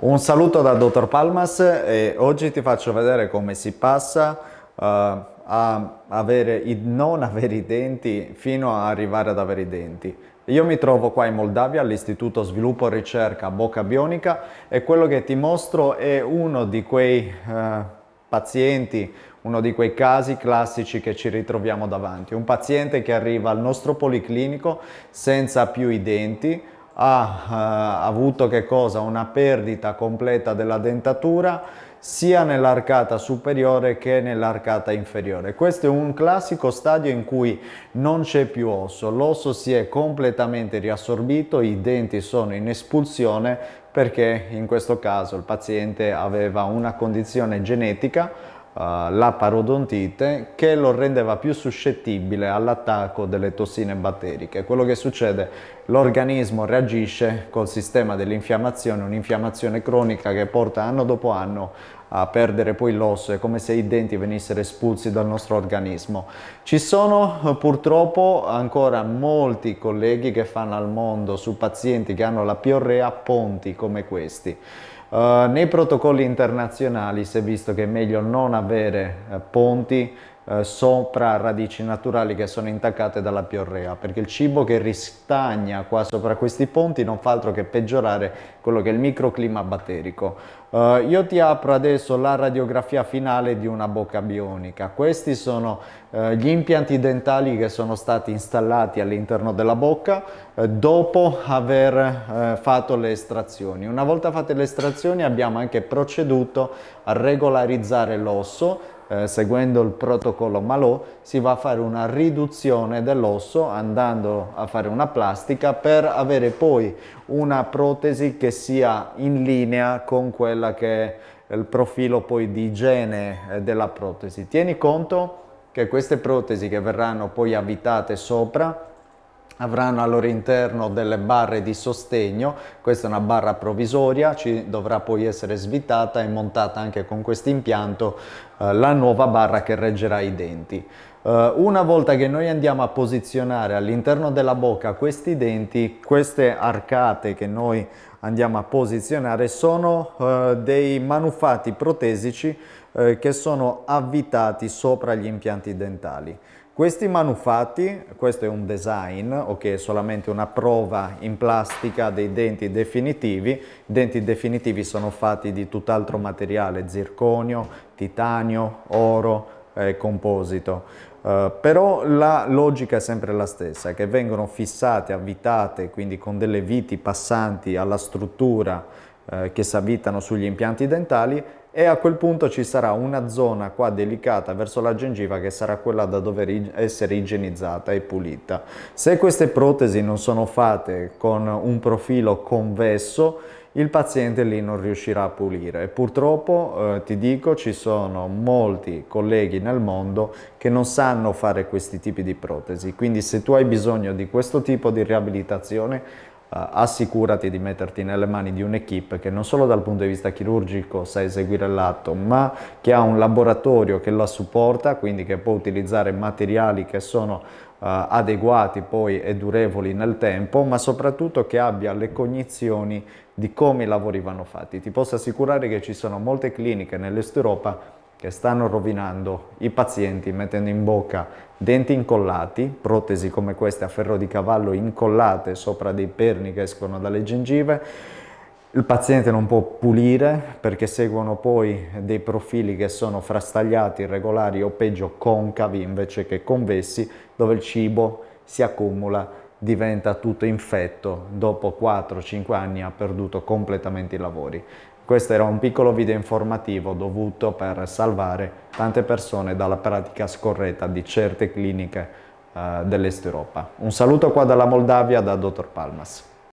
Un saluto da Dottor Palmas e oggi ti faccio vedere come si passa uh, a avere i, non avere i denti fino ad arrivare ad avere i denti. Io mi trovo qua in Moldavia all'Istituto Sviluppo e Ricerca Bocca Bionica e quello che ti mostro è uno di quei uh, pazienti, uno di quei casi classici che ci ritroviamo davanti. Un paziente che arriva al nostro policlinico senza più i denti, ha eh, avuto una perdita completa della dentatura sia nell'arcata superiore che nell'arcata inferiore. Questo è un classico stadio in cui non c'è più osso, l'osso si è completamente riassorbito, i denti sono in espulsione perché in questo caso il paziente aveva una condizione genetica eh, la parodontite che lo rendeva più suscettibile all'attacco delle tossine batteriche. Quello che succede, l'organismo reagisce col sistema dell'infiammazione, un'infiammazione cronica che porta anno dopo anno a perdere poi l'osso, è come se i denti venissero espulsi dal nostro organismo. Ci sono eh, purtroppo ancora molti colleghi che fanno al mondo su pazienti che hanno la piorrea ponti come questi. Eh, nei protocolli internazionali si è visto che è meglio non avere eh, ponti eh, sopra radici naturali che sono intaccate dalla piorrea perché il cibo che ristagna qua sopra questi ponti non fa altro che peggiorare quello che è il microclima batterico Uh, io ti apro adesso la radiografia finale di una bocca bionica. Questi sono uh, gli impianti dentali che sono stati installati all'interno della bocca uh, dopo aver fatto le estrazioni. Una volta fatte le estrazioni abbiamo anche proceduto a regolarizzare l'osso eh, seguendo il protocollo Malò si va a fare una riduzione dell'osso andando a fare una plastica per avere poi una protesi che sia in linea con quella quella che è il profilo poi di igiene eh, della protesi. Tieni conto che queste protesi che verranno poi avvitate sopra avranno al loro interno delle barre di sostegno, questa è una barra provvisoria, ci dovrà poi essere svitata e montata anche con questo impianto eh, la nuova barra che reggerà i denti. Eh, una volta che noi andiamo a posizionare all'interno della bocca questi denti, queste arcate che noi andiamo a posizionare sono eh, dei manufatti protesici eh, che sono avvitati sopra gli impianti dentali. Questi manufatti, questo è un design, ok, solamente una prova in plastica dei denti definitivi. I denti definitivi sono fatti di tutt'altro materiale, zirconio, titanio, oro, eh, composito. Uh, però la logica è sempre la stessa, che vengono fissate, avvitate, quindi con delle viti passanti alla struttura eh, che si avvitano sugli impianti dentali e a quel punto ci sarà una zona qua delicata verso la gengiva che sarà quella da dover essere igienizzata e pulita. Se queste protesi non sono fatte con un profilo convesso, il paziente lì non riuscirà a pulire. Purtroppo, eh, ti dico, ci sono molti colleghi nel mondo che non sanno fare questi tipi di protesi, quindi se tu hai bisogno di questo tipo di riabilitazione, eh, assicurati di metterti nelle mani di un'equipe che non solo dal punto di vista chirurgico sa eseguire l'atto, ma che ha un laboratorio che la supporta, quindi che può utilizzare materiali che sono eh, adeguati poi e durevoli nel tempo, ma soprattutto che abbia le cognizioni di come i lavori vanno fatti. Ti posso assicurare che ci sono molte cliniche nell'est Europa che stanno rovinando i pazienti mettendo in bocca denti incollati, protesi come queste a ferro di cavallo incollate sopra dei perni che escono dalle gengive. Il paziente non può pulire perché seguono poi dei profili che sono frastagliati, irregolari o peggio concavi invece che convessi, dove il cibo si accumula diventa tutto infetto, dopo 4-5 anni ha perduto completamente i lavori. Questo era un piccolo video informativo dovuto per salvare tante persone dalla pratica scorretta di certe cliniche eh, dell'Est Europa. Un saluto qua dalla Moldavia da Dottor Palmas.